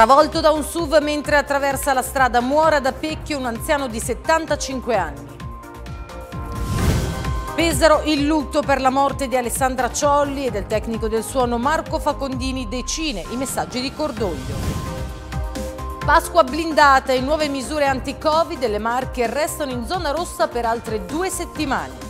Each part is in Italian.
Travolto da un SUV mentre attraversa la strada muore da Pecchio un anziano di 75 anni. Pesaro il lutto per la morte di Alessandra Ciolli e del tecnico del suono Marco Facondini decine i messaggi di cordoglio. Pasqua blindata e nuove misure anti-covid, le Marche restano in zona rossa per altre due settimane.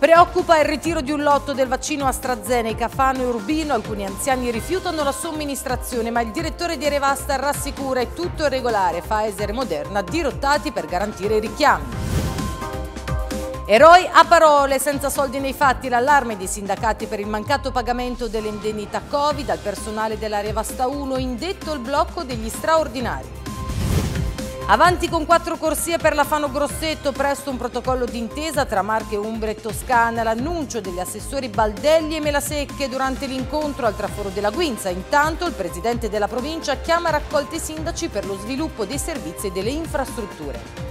Preoccupa il ritiro di un lotto del vaccino AstraZeneca, Fano e Urbino, alcuni anziani rifiutano la somministrazione, ma il direttore di Revasta rassicura è tutto regolare, Pfizer e Moderna dirottati per garantire i richiami. Eroi a parole, senza soldi nei fatti, l'allarme dei sindacati per il mancato pagamento delle indennità Covid al personale della Revasta 1, indetto il blocco degli straordinari. Avanti con quattro corsie per la Fano Grosseto, presto un protocollo d'intesa tra Marche, Umbre e Toscana, l'annuncio degli assessori Baldelli e Melasecche durante l'incontro al traforo della Guinza. Intanto il presidente della provincia chiama raccolte sindaci per lo sviluppo dei servizi e delle infrastrutture.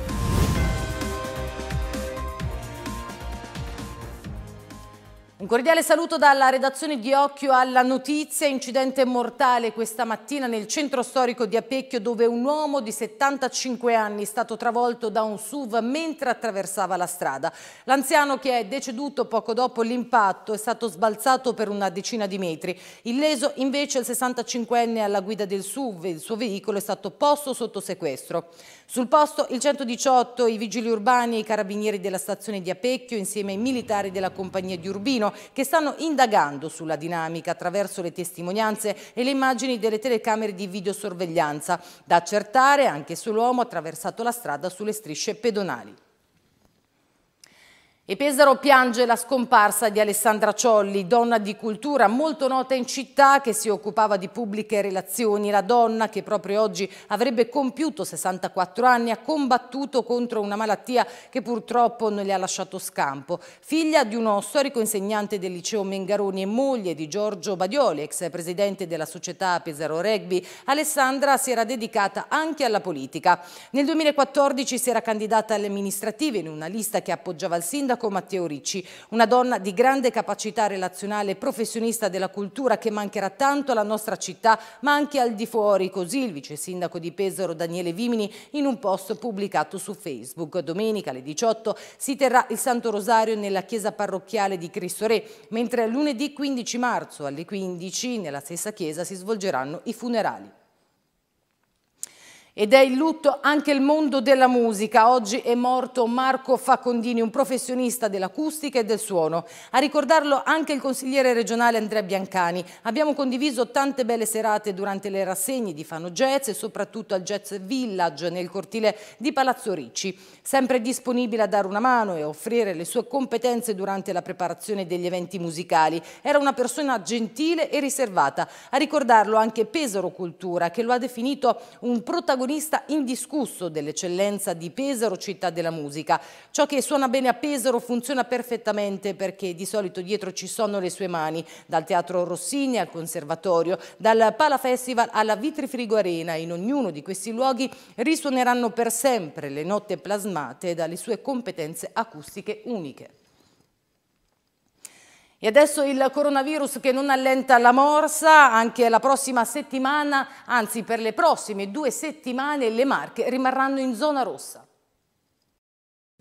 cordiale saluto dalla redazione di Occhio alla notizia. Incidente mortale questa mattina nel centro storico di Apecchio dove un uomo di 75 anni è stato travolto da un SUV mentre attraversava la strada. L'anziano che è deceduto poco dopo l'impatto è stato sbalzato per una decina di metri. Illeso invece il 65enne alla guida del SUV e il suo veicolo è stato posto sotto sequestro. Sul posto il 118, i vigili urbani e i carabinieri della stazione di Apecchio insieme ai militari della compagnia di Urbino che stanno indagando sulla dinamica attraverso le testimonianze e le immagini delle telecamere di videosorveglianza da accertare anche se l'uomo ha attraversato la strada sulle strisce pedonali. E Pesaro piange la scomparsa di Alessandra Ciolli, donna di cultura molto nota in città che si occupava di pubbliche relazioni. La donna che proprio oggi avrebbe compiuto 64 anni ha combattuto contro una malattia che purtroppo non le ha lasciato scampo. Figlia di uno storico insegnante del liceo Mengaroni e moglie di Giorgio Badioli, ex presidente della società Pesaro Rugby, Alessandra si era dedicata anche alla politica. Nel 2014 si era candidata alle amministrative in una lista che appoggiava il sindaco sindaco Matteo Ricci, una donna di grande capacità relazionale e professionista della cultura che mancherà tanto alla nostra città ma anche al di fuori, così il vice sindaco di Pesaro Daniele Vimini in un post pubblicato su Facebook. Domenica alle 18 si terrà il Santo Rosario nella chiesa parrocchiale di Cristo Re, mentre lunedì 15 marzo alle 15 nella stessa chiesa si svolgeranno i funerali. Ed è in lutto anche il mondo della musica. Oggi è morto Marco Facondini, un professionista dell'acustica e del suono. A ricordarlo anche il consigliere regionale Andrea Biancani. Abbiamo condiviso tante belle serate durante le rassegne di Fano Jazz e soprattutto al Jazz Village nel cortile di Palazzo Ricci. Sempre disponibile a dare una mano e offrire le sue competenze durante la preparazione degli eventi musicali. Era una persona gentile e riservata. A ricordarlo anche Pesaro Cultura, che lo ha definito un protagonista protagonista indiscusso dell'eccellenza di Pesaro, città della musica. Ciò che suona bene a Pesaro funziona perfettamente perché di solito dietro ci sono le sue mani, dal Teatro Rossini al Conservatorio, dal Pala Festival alla Vitrifrigo Arena. In ognuno di questi luoghi risuoneranno per sempre le note plasmate dalle sue competenze acustiche uniche. E adesso il coronavirus che non allenta la morsa, anche la prossima settimana, anzi per le prossime due settimane le Marche rimarranno in zona rossa.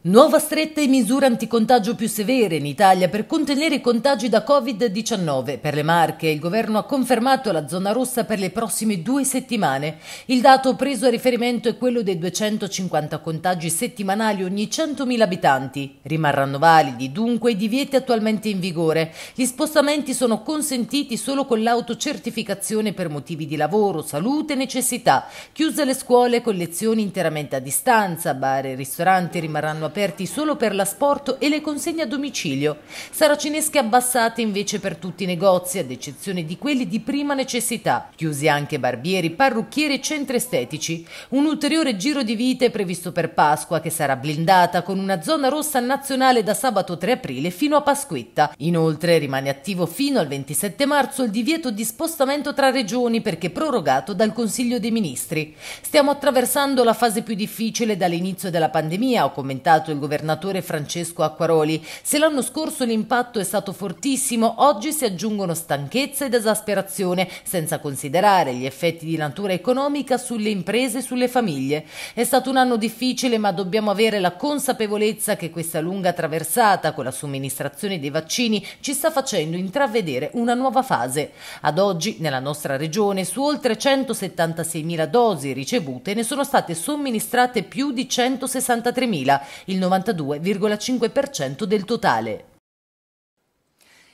Nuova stretta e misure anticontagio più severe in Italia per contenere i contagi da Covid-19. Per le Marche il governo ha confermato la zona rossa per le prossime due settimane. Il dato preso a riferimento è quello dei 250 contagi settimanali ogni 100.000 abitanti. Rimarranno validi dunque i divieti attualmente in vigore. Gli spostamenti sono consentiti solo con l'autocertificazione per motivi di lavoro, salute e necessità. Chiuse le scuole con lezioni interamente a distanza, bar e ristoranti rimarranno aperti aperti solo per l'asporto e le consegne a domicilio. Saracinesche abbassate invece per tutti i negozi, ad eccezione di quelli di prima necessità. Chiusi anche barbieri, parrucchieri e centri estetici. Un ulteriore giro di vite è previsto per Pasqua che sarà blindata con una zona rossa nazionale da sabato 3 aprile fino a Pasquetta. Inoltre rimane attivo fino al 27 marzo il divieto di spostamento tra regioni perché prorogato dal Consiglio dei Ministri. Stiamo attraversando la fase più difficile dall'inizio della pandemia, ho commentato annunciato il governatore Francesco Acquaroli. Se l'anno scorso l'impatto è stato fortissimo, oggi si aggiungono stanchezza ed esasperazione, senza considerare gli effetti di natura economica sulle imprese e sulle famiglie. È stato un anno difficile, ma dobbiamo avere la consapevolezza che questa lunga traversata con la somministrazione dei vaccini ci sta facendo intravedere una nuova fase. Ad oggi, nella nostra regione, su oltre 176.000 dosi ricevute, ne sono state somministrate più di 163.000 il 92,5% del totale.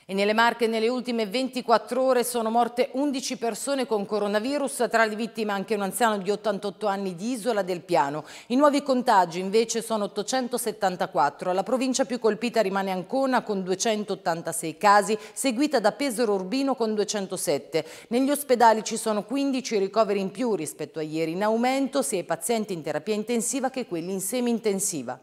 E nelle Marche nelle ultime 24 ore sono morte 11 persone con coronavirus, tra le vittime anche un anziano di 88 anni di Isola del Piano. I nuovi contagi invece sono 874. La provincia più colpita rimane Ancona con 286 casi, seguita da Pesaro Urbino con 207. Negli ospedali ci sono 15 ricoveri in più rispetto a ieri, in aumento sia i pazienti in terapia intensiva che quelli in semi-intensiva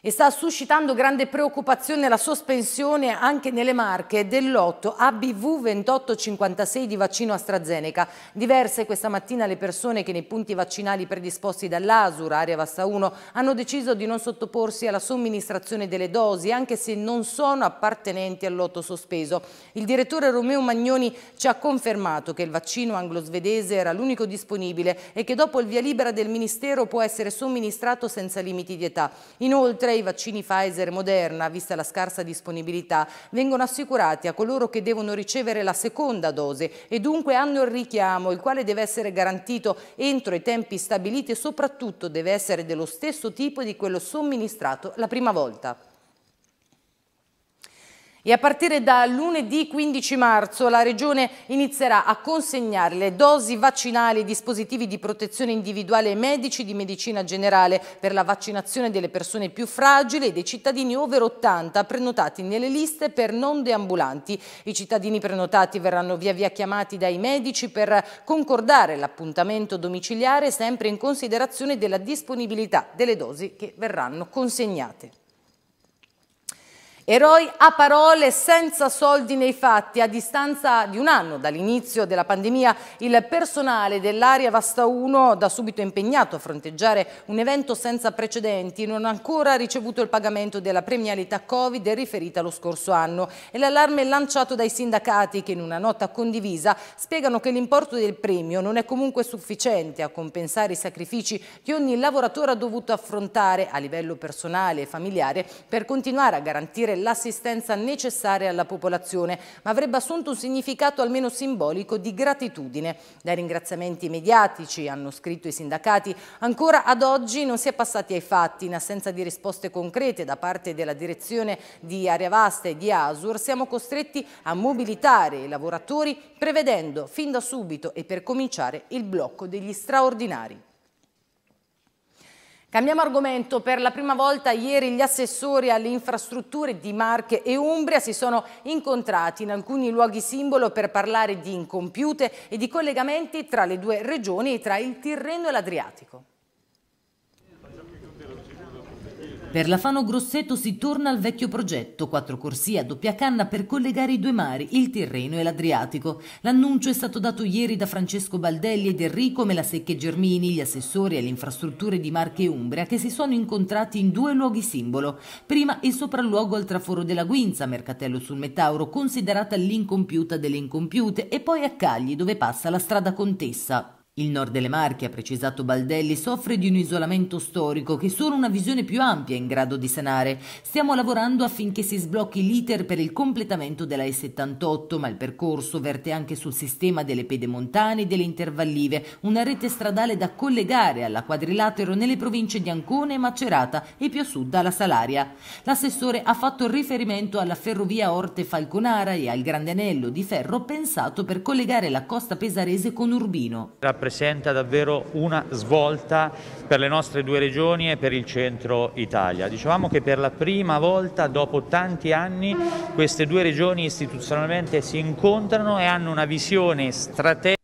e sta suscitando grande preoccupazione la sospensione anche nelle marche del lotto ABV 2856 di vaccino AstraZeneca. Diverse questa mattina le persone che nei punti vaccinali predisposti dall'ASUR, area Vasta 1, hanno deciso di non sottoporsi alla somministrazione delle dosi anche se non sono appartenenti al lotto sospeso. Il direttore Romeo Magnoni ci ha confermato che il vaccino anglo-svedese era l'unico disponibile e che dopo il via libera del Ministero può essere somministrato senza limiti di età. Inoltre Oltre ai vaccini Pfizer e Moderna, vista la scarsa disponibilità, vengono assicurati a coloro che devono ricevere la seconda dose e dunque hanno il richiamo, il quale deve essere garantito entro i tempi stabiliti e soprattutto deve essere dello stesso tipo di quello somministrato la prima volta e a partire da lunedì 15 marzo la Regione inizierà a consegnare le dosi vaccinali e dispositivi di protezione individuale ai medici di medicina generale per la vaccinazione delle persone più fragili e dei cittadini over 80 prenotati nelle liste per non deambulanti. I cittadini prenotati verranno via via chiamati dai medici per concordare l'appuntamento domiciliare sempre in considerazione della disponibilità delle dosi che verranno consegnate. Eroi a parole senza soldi nei fatti. A distanza di un anno dall'inizio della pandemia il personale dell'area Vasta 1 da subito impegnato a fronteggiare un evento senza precedenti non ha ancora ricevuto il pagamento della premialità Covid riferita lo scorso anno e l'allarme lanciato dai sindacati che in una nota condivisa spiegano che l'importo del premio non è comunque sufficiente a compensare i sacrifici che ogni lavoratore ha dovuto affrontare a livello personale e familiare per continuare a garantire l'assistenza necessaria alla popolazione, ma avrebbe assunto un significato almeno simbolico di gratitudine. Dai ringraziamenti mediatici, hanno scritto i sindacati, ancora ad oggi non si è passati ai fatti. In assenza di risposte concrete da parte della direzione di Area Vasta e di Asur, siamo costretti a mobilitare i lavoratori prevedendo fin da subito e per cominciare il blocco degli straordinari. Cambiamo argomento, per la prima volta ieri gli assessori alle infrastrutture di Marche e Umbria si sono incontrati in alcuni luoghi simbolo per parlare di incompiute e di collegamenti tra le due regioni e tra il Tirreno e l'Adriatico. Per la Fano Grosseto si torna al vecchio progetto, quattro corsie a doppia canna per collegare i due mari, il Tirreno e l'Adriatico. L'annuncio è stato dato ieri da Francesco Baldelli ed Enrico Melasecche Germini, gli assessori alle infrastrutture di Marche e Umbria, che si sono incontrati in due luoghi simbolo. Prima il sopralluogo al traforo della Guinza, Mercatello sul Metauro, considerata l'incompiuta delle incompiute, e poi a Cagli, dove passa la strada Contessa. Il nord delle Marche, ha precisato Baldelli, soffre di un isolamento storico che solo una visione più ampia è in grado di sanare. Stiamo lavorando affinché si sblocchi l'iter per il completamento della E78, ma il percorso verte anche sul sistema delle pedemontane e delle intervallive, una rete stradale da collegare alla quadrilatero nelle province di Ancona e Macerata e più a sud alla Salaria. L'assessore ha fatto riferimento alla ferrovia Orte Falconara e al grande anello di ferro pensato per collegare la costa pesarese con Urbino. Rappres rappresenta davvero una svolta per le nostre due regioni e per il centro Italia. Dicevamo che per la prima volta dopo tanti anni queste due regioni istituzionalmente si incontrano e hanno una visione strategica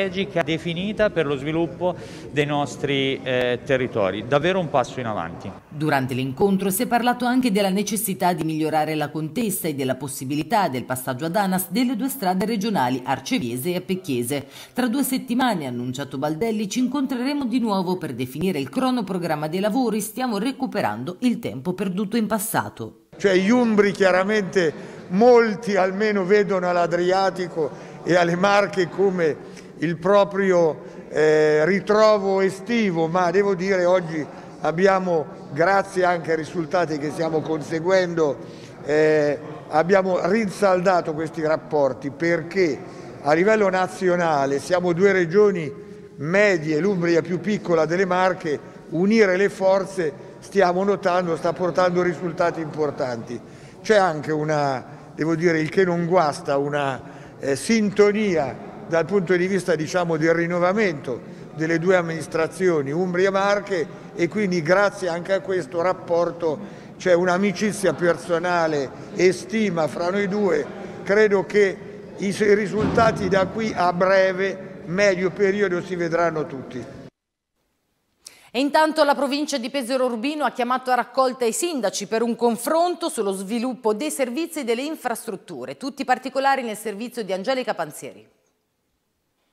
strategica definita per lo sviluppo dei nostri eh, territori, davvero un passo in avanti. Durante l'incontro si è parlato anche della necessità di migliorare la contessa e della possibilità del passaggio ad ANAS delle due strade regionali Arceviese e Appecchiese. Tra due settimane, annunciato Baldelli, ci incontreremo di nuovo per definire il cronoprogramma dei lavori, stiamo recuperando il tempo perduto in passato. Cioè gli Umbri chiaramente molti almeno vedono all'Adriatico e alle Marche come il proprio eh, ritrovo estivo, ma devo dire oggi abbiamo, grazie anche ai risultati che stiamo conseguendo, eh, abbiamo rinsaldato questi rapporti perché a livello nazionale siamo due regioni medie, l'Umbria più piccola delle Marche, unire le forze stiamo notando, sta portando risultati importanti. C'è anche una, devo dire, il che non guasta, una eh, sintonia dal punto di vista diciamo, del rinnovamento delle due amministrazioni Umbria e Marche e quindi grazie anche a questo rapporto c'è un'amicizia personale e stima fra noi due. Credo che i risultati da qui a breve, medio periodo, si vedranno tutti. E intanto la provincia di Pesaro Urbino ha chiamato a raccolta i sindaci per un confronto sullo sviluppo dei servizi e delle infrastrutture. Tutti i particolari nel servizio di Angelica Panzieri.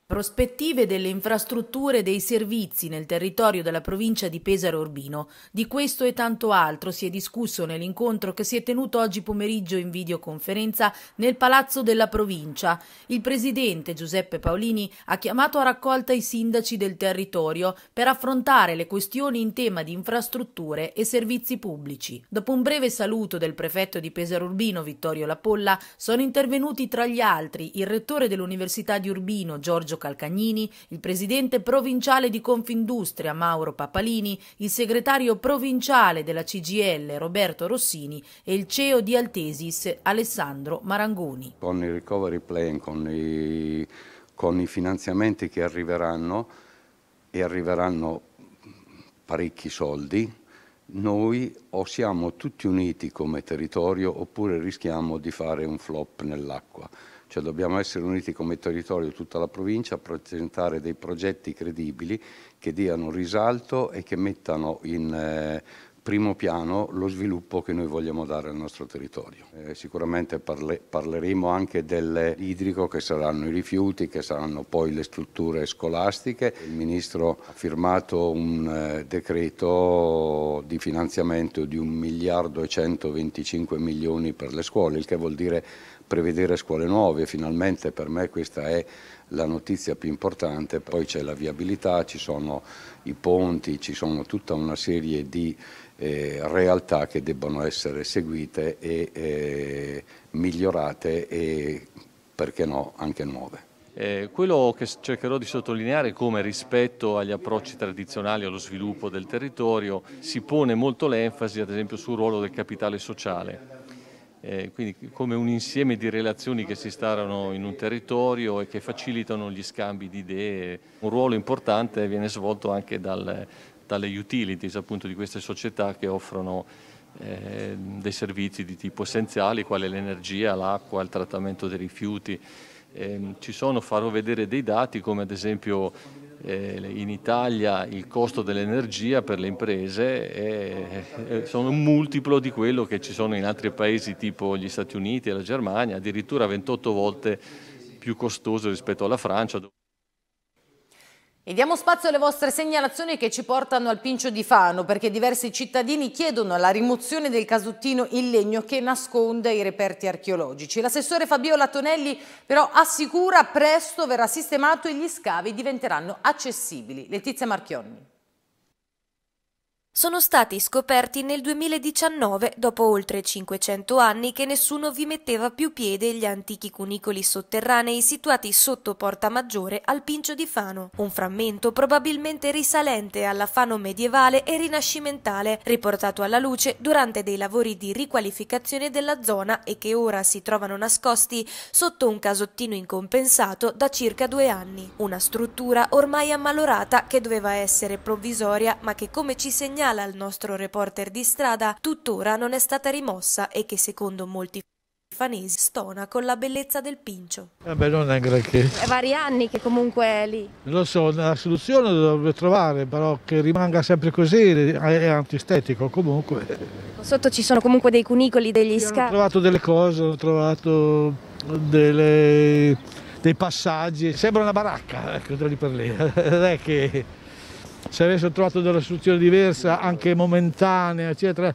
Prospettive delle infrastrutture e dei servizi nel territorio della provincia di Pesaro Urbino. Di questo e tanto altro si è discusso nell'incontro che si è tenuto oggi pomeriggio in videoconferenza nel Palazzo della Provincia. Il presidente Giuseppe Paolini ha chiamato a raccolta i sindaci del territorio per affrontare le questioni in tema di infrastrutture e servizi pubblici. Dopo un breve saluto del prefetto di Pesaro Urbino Vittorio Lapolla, sono intervenuti tra gli altri il rettore dell'Università di Urbino Giorgio Biagio Calcagnini, il presidente provinciale di Confindustria Mauro Papalini, il segretario provinciale della CGL Roberto Rossini e il CEO di Altesis Alessandro Marangoni. Con il recovery plan, con i, con i finanziamenti che arriveranno e arriveranno parecchi soldi, noi o siamo tutti uniti come territorio oppure rischiamo di fare un flop nell'acqua cioè dobbiamo essere uniti come territorio, tutta la provincia, a presentare dei progetti credibili che diano risalto e che mettano in eh, primo piano lo sviluppo che noi vogliamo dare al nostro territorio. Eh, sicuramente parle, parleremo anche dell'idrico che saranno i rifiuti, che saranno poi le strutture scolastiche. Il Ministro ha firmato un eh, decreto di finanziamento di 1 miliardo e 125 milioni per le scuole, il che vuol dire prevedere scuole nuove, finalmente per me questa è la notizia più importante, poi c'è la viabilità, ci sono i ponti, ci sono tutta una serie di eh, realtà che debbono essere seguite e eh, migliorate e perché no anche nuove. Eh, quello che cercherò di sottolineare è come rispetto agli approcci tradizionali allo sviluppo del territorio si pone molto l'enfasi ad esempio sul ruolo del capitale sociale eh, quindi come un insieme di relazioni che si instaurano in un territorio e che facilitano gli scambi di idee. Un ruolo importante viene svolto anche dal, dalle utilities appunto di queste società che offrono eh, dei servizi di tipo essenziali quali l'energia, l'acqua, il trattamento dei rifiuti. Eh, ci sono, farò vedere dei dati come ad esempio eh, in Italia il costo dell'energia per le imprese è, è, sono un multiplo di quello che ci sono in altri paesi tipo gli Stati Uniti e la Germania, addirittura 28 volte più costoso rispetto alla Francia. E diamo spazio alle vostre segnalazioni che ci portano al Pincio di Fano perché diversi cittadini chiedono la rimozione del casottino in legno che nasconde i reperti archeologici. L'assessore Fabiola Tonelli però assicura presto verrà sistemato e gli scavi diventeranno accessibili. Letizia Marchionni sono stati scoperti nel 2019 dopo oltre 500 anni che nessuno vi metteva più piede gli antichi cunicoli sotterranei situati sotto Porta Maggiore al Pincio di Fano, un frammento probabilmente risalente alla Fano medievale e rinascimentale, riportato alla luce durante dei lavori di riqualificazione della zona e che ora si trovano nascosti sotto un casottino incompensato da circa due anni. Una struttura ormai ammalorata che doveva essere provvisoria ma che come ci segnala segnala il nostro reporter di strada, tuttora non è stata rimossa e che secondo molti fanesi stona con la bellezza del pincio. Eh beh, non è granché. È vari anni che comunque è lì. Lo so, la soluzione dovrebbe trovare, però che rimanga sempre così è antistetico comunque. Sotto ci sono comunque dei cunicoli, degli scavi. Ho trovato delle cose, ho trovato delle, dei passaggi, sembra una baracca, ecco, eh, da lì per lì. non è che se avessero trovato della soluzione diversa, anche momentanea, eccetera,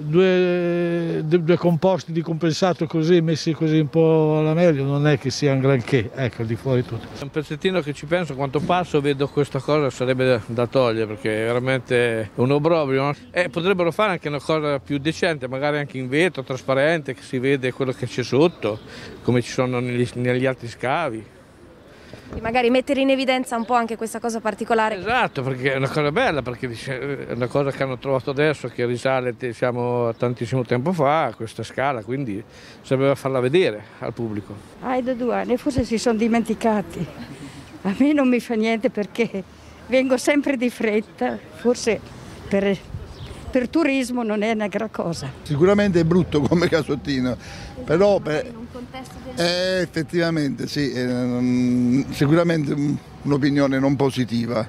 due, due, composti di compensato così, messi così un po' alla meglio, non è che sia un granché, ecco, di fuori tutto. È un pezzettino che ci penso, quanto passo vedo questa cosa sarebbe da, togliere, perché è veramente un obbrobrio. No? E eh, potrebbero fare anche una cosa più decente, magari anche in vetro, trasparente, che si vede quello che c'è sotto, come ci sono negli, negli altri scavi. E magari mettere in evidenza un po' anche questa cosa particolare. Esatto, perché è una cosa bella, perché eh, è una cosa che hanno trovato adesso che risale diciamo, a tantissimo tempo fa, questa scala, quindi serveva farla vedere al pubblico. Ai ah, Doduane forse si sono dimenticati, a me non mi fa niente perché vengo sempre di fretta, forse per, per turismo non è una gran cosa. Sicuramente è brutto come casottino, però per, in un contesto del... eh, effettivamente sì, eh, mm, sicuramente un'opinione non positiva.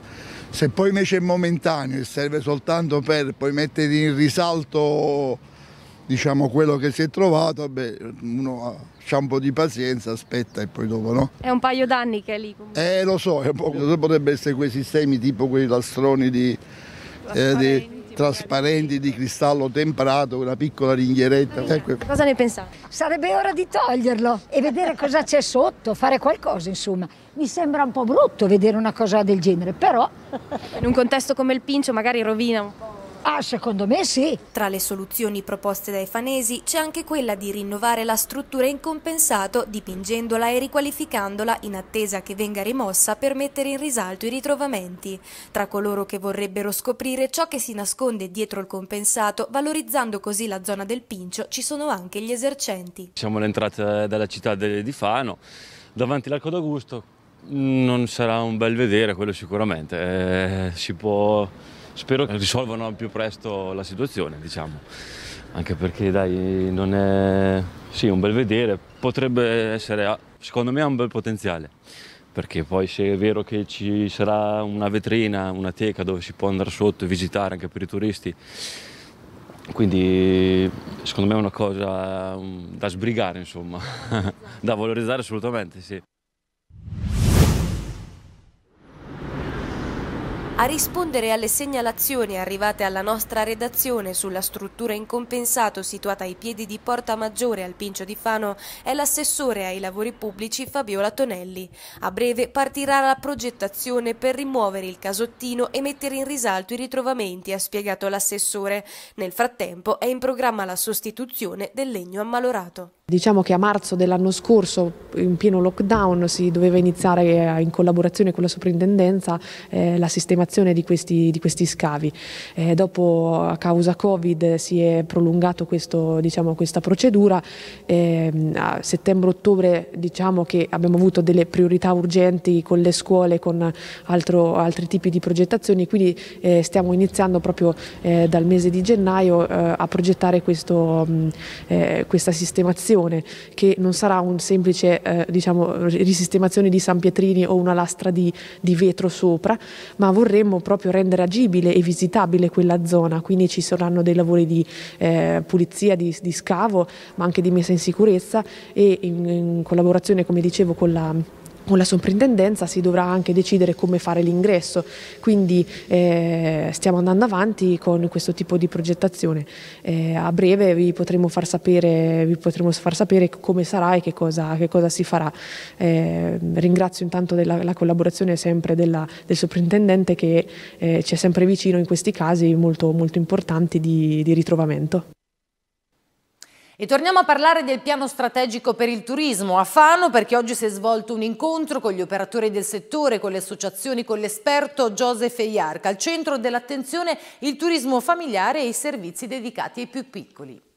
Se poi invece è momentaneo e serve soltanto per poi mettere in risalto diciamo, quello che si è trovato, beh, uno ha un po' di pazienza, aspetta e poi dopo no. È un paio d'anni che è lì comunque. Eh lo so, potrebbe essere quei sistemi tipo quei lastroni di... Eh, di trasparenti di cristallo temperato, una piccola ringhieretta. Ecco. Cosa ne pensate? Sarebbe ora di toglierlo e vedere cosa c'è sotto, fare qualcosa insomma. Mi sembra un po' brutto vedere una cosa del genere, però... In un contesto come il Pincio magari rovina un po'. Ah, secondo me sì. Tra le soluzioni proposte dai fanesi c'è anche quella di rinnovare la struttura in compensato, dipingendola e riqualificandola in attesa che venga rimossa per mettere in risalto i ritrovamenti. Tra coloro che vorrebbero scoprire ciò che si nasconde dietro il compensato, valorizzando così la zona del Pincio, ci sono anche gli esercenti. Siamo all'entrata della città di Fano, davanti all'Arco d'Augusto. Mm, non sarà un bel vedere, quello sicuramente. Eh, si può spero che eh, risolvano al più presto la situazione, diciamo. Anche perché dai, non è sì, un bel vedere, potrebbe essere, ah, secondo me ha un bel potenziale. Perché poi se è vero che ci sarà una vetrina, una teca dove si può andare sotto e visitare anche per i turisti, quindi secondo me è una cosa mm, da sbrigare, insomma, da valorizzare assolutamente, sì. A rispondere alle segnalazioni arrivate alla nostra redazione sulla struttura in compensato situata ai piedi di Porta Maggiore al Pincio di Fano è l'assessore ai lavori pubblici Fabiola Tonelli. A breve partirà la progettazione per rimuovere il casottino e mettere in risalto i ritrovamenti, ha spiegato l'assessore. Nel frattempo è in programma la sostituzione del legno ammalorato. Diciamo che a marzo dell'anno scorso, in pieno lockdown, si doveva iniziare eh, in collaborazione con la soprintendenza eh, la sistemazione di questi, di questi scavi. Eh, dopo, a causa Covid, si è prolungato questo, diciamo, questa procedura. Eh, a settembre-ottobre diciamo che abbiamo avuto delle priorità urgenti con le scuole, con altro, altri tipi di progettazioni, quindi eh, stiamo iniziando proprio eh, dal mese di gennaio a progettare questo, mh, mm, questa sistemazione ricostruzione, che non sarà un semplice eh, diciamo, risistemazione di San Pietrini o una lastra di, di, vetro sopra, ma vorremmo proprio rendere agibile e visitabile quella zona, quindi ci saranno dei lavori di eh, pulizia, di, di, scavo, ma anche di messa in sicurezza e in, in collaborazione, come dicevo, con la con la soprintendenza si dovrà anche decidere come fare l'ingresso, quindi eh, stiamo andando avanti con questo tipo di progettazione. Eh, a breve vi potremo far sapere, vi potremo far sapere come sarà e che cosa, che cosa si farà. Eh, ringrazio intanto della, la collaborazione sempre della, del soprintendente che eh, ci è sempre vicino in questi casi molto, molto importanti di, di ritrovamento. E torniamo a parlare del piano strategico per il turismo a Fano perché oggi si è svolto un incontro con gli operatori del settore, con le associazioni, con l'esperto Joseph Iarca. Al centro dell'attenzione il turismo familiare e i servizi dedicati ai più piccoli.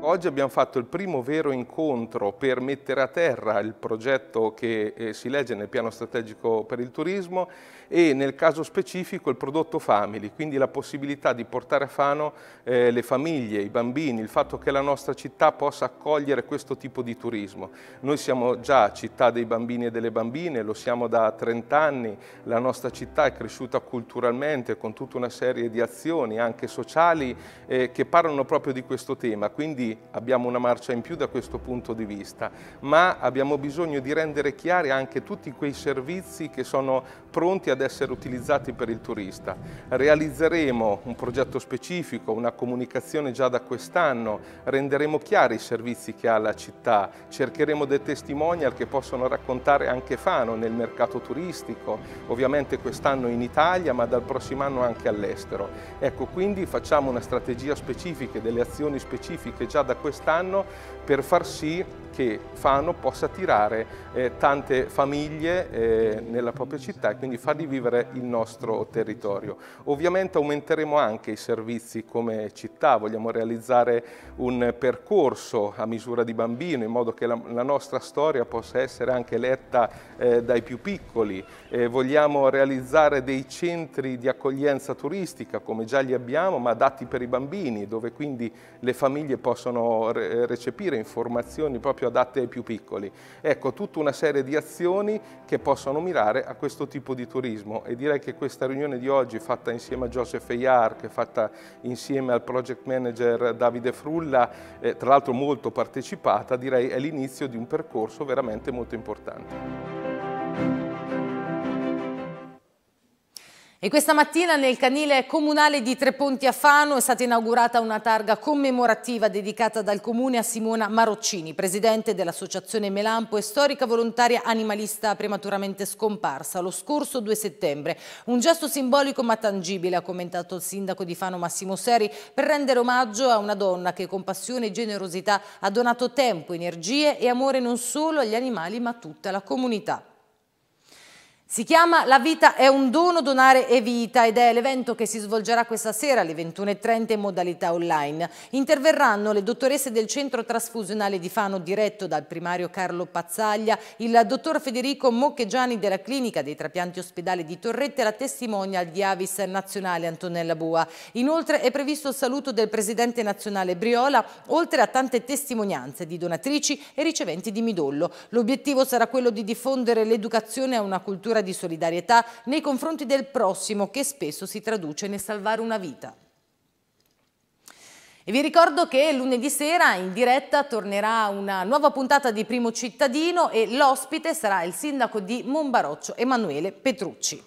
Oggi abbiamo fatto il primo vero incontro per mettere a terra il progetto che eh, si legge nel piano strategico per il turismo e nel caso specifico il prodotto family, quindi la possibilità di portare a Fano eh, le famiglie, i bambini, il fatto che la nostra città possa accogliere questo tipo di turismo. Noi siamo già città dei bambini e delle bambine, lo siamo da 30 anni, la nostra città è cresciuta culturalmente con tutta una serie di azioni anche sociali eh, che parlano proprio di questo tema, quindi abbiamo una marcia in più da questo punto di vista, ma abbiamo bisogno di rendere chiari anche tutti quei servizi che sono pronti a ad essere utilizzati per il turista. Realizzeremo un progetto specifico, una comunicazione già da quest'anno, renderemo chiari i servizi che ha la città, cercheremo dei testimonial che possono raccontare anche Fano nel mercato turistico, ovviamente quest'anno in Italia ma dal prossimo anno anche all'estero. Ecco, quindi facciamo una strategia specifica, delle azioni specifiche già da quest'anno per far sì che Fano possa attirare eh, tante famiglie eh, nella propria città e quindi fargli vivere il nostro territorio. Ovviamente aumenteremo anche i servizi come città, vogliamo realizzare un percorso a misura di bambino in modo che la, la nostra storia possa essere anche letta eh, dai più piccoli. Eh, vogliamo realizzare dei centri di accoglienza turistica come già li abbiamo ma adatti per i bambini dove quindi le famiglie possono re recepire informazioni proprio esempio adatte ai più piccoli. Ecco, tutta una serie di azioni che possono mirare a questo tipo di turismo e direi che questa riunione di oggi fatta insieme a Joseph Eyar, che è fatta insieme al project manager Davide Frulla, eh, tra l'altro molto partecipata, direi è l'inizio di un percorso veramente molto importante. E questa mattina nel canile comunale di Treponti a Fano è stata inaugurata una targa commemorativa dedicata dal comune a Simona Maroccini, presidente dell'associazione Melampo e storica volontaria animalista prematuramente scomparsa lo scorso 2 settembre. Un gesto simbolico ma tangibile, ha commentato il sindaco di Fano Massimo Seri, per rendere omaggio a una donna che con passione e generosità ha donato tempo, energie e amore non solo agli animali ma a tutta la comunità. Si chiama La vita è un dono, donare e vita ed è l'evento che si svolgerà questa sera alle 21.30 in modalità online. Interverranno le dottoresse del centro trasfusionale di Fano diretto dal primario Carlo Pazzaglia, il dottor Federico Mocchegiani della clinica dei trapianti ospedali di Torrette e la testimonial di Avis nazionale Antonella Bua. Inoltre è previsto il saluto del presidente nazionale Briola, oltre a tante testimonianze di donatrici e riceventi di midollo. L'obiettivo sarà quello di diffondere l'educazione a una cultura misura di solidarietà nei confronti del prossimo che spesso si traduce nel salvare una vita. E vi ricordo che lunedì sera in diretta tornerà una nuova puntata di Primo Cittadino e l'ospite sarà il sindaco di Monbaroccio Emanuele Petrucci.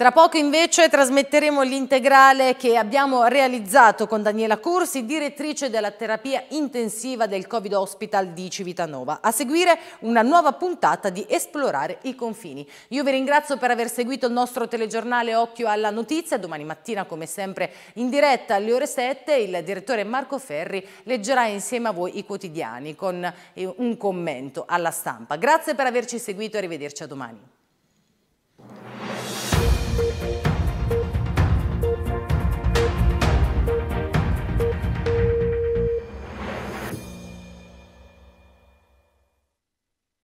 Tra poco invece trasmetteremo l'integrale che abbiamo realizzato con Daniela Corsi, direttrice della terapia intensiva del Covid Hospital di Civitanova. A seguire una nuova puntata di Esplorare i confini. Io vi ringrazio per aver seguito il nostro telegiornale Occhio alla Notizia. Domani mattina, come sempre, in diretta alle ore 7, il direttore Marco Ferri leggerà insieme a voi i quotidiani con eh, un commento alla stampa. Grazie per averci seguito e arrivederci a domani.